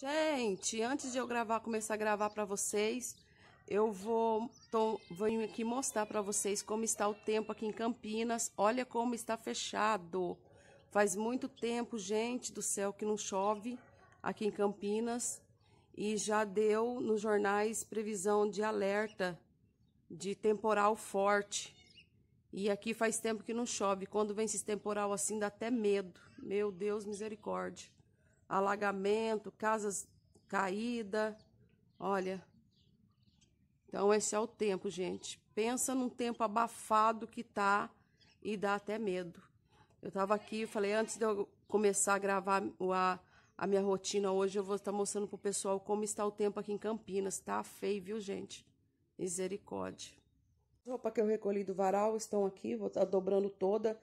Gente, antes de eu gravar, começar a gravar para vocês, eu vou tô, venho aqui mostrar para vocês como está o tempo aqui em Campinas. Olha como está fechado. Faz muito tempo, gente do céu, que não chove aqui em Campinas. E já deu nos jornais previsão de alerta de temporal forte. E aqui faz tempo que não chove. Quando vem esse temporal assim, dá até medo. Meu Deus, misericórdia alagamento, casas caídas. Olha. Então, esse é o tempo, gente. Pensa num tempo abafado que tá e dá até medo. Eu tava aqui, falei, antes de eu começar a gravar a, a minha rotina hoje, eu vou estar mostrando pro pessoal como está o tempo aqui em Campinas. Tá feio, viu, gente? Misericórdia. As roupas que eu recolhi do varal estão aqui, vou estar dobrando toda.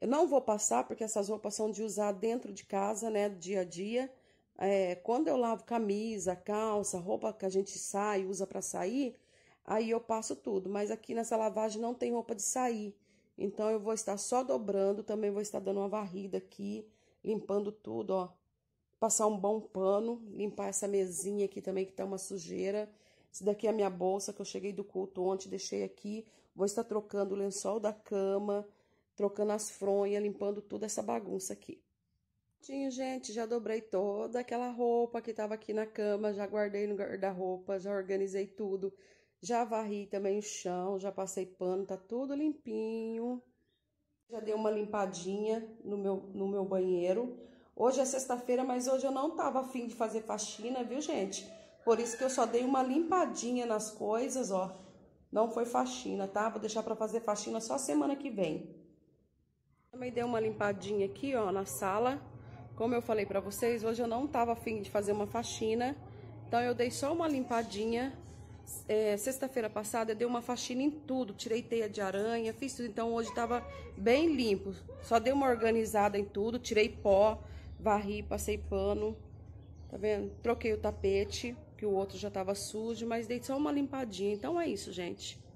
Eu não vou passar porque essas roupas são de usar dentro de casa, né, dia a dia. É, quando eu lavo camisa, calça, roupa que a gente sai, usa para sair, aí eu passo tudo. Mas aqui nessa lavagem não tem roupa de sair. Então, eu vou estar só dobrando, também vou estar dando uma varrida aqui, limpando tudo, ó. Passar um bom pano, limpar essa mesinha aqui também que tá uma sujeira. Isso daqui é a minha bolsa que eu cheguei do culto ontem, deixei aqui. Vou estar trocando o lençol da cama, trocando as fronhas, limpando toda essa bagunça aqui. Tinha, gente, já dobrei toda aquela roupa que estava aqui na cama, já guardei no guarda-roupa, já organizei tudo, já varri também o chão, já passei pano, tá tudo limpinho. Já dei uma limpadinha no meu, no meu banheiro. Hoje é sexta-feira, mas hoje eu não tava afim de fazer faxina, viu, gente? Por isso que eu só dei uma limpadinha nas coisas, ó. Não foi faxina, tá? Vou deixar para fazer faxina só semana que vem. Também dei uma limpadinha aqui, ó, na sala. Como eu falei pra vocês, hoje eu não tava afim de fazer uma faxina. Então, eu dei só uma limpadinha. É, Sexta-feira passada, eu dei uma faxina em tudo. Tirei teia de aranha, fiz tudo. Então, hoje tava bem limpo. Só dei uma organizada em tudo. Tirei pó, varri, passei pano. Tá vendo? Troquei o tapete, que o outro já tava sujo. Mas dei só uma limpadinha. Então, é isso, gente.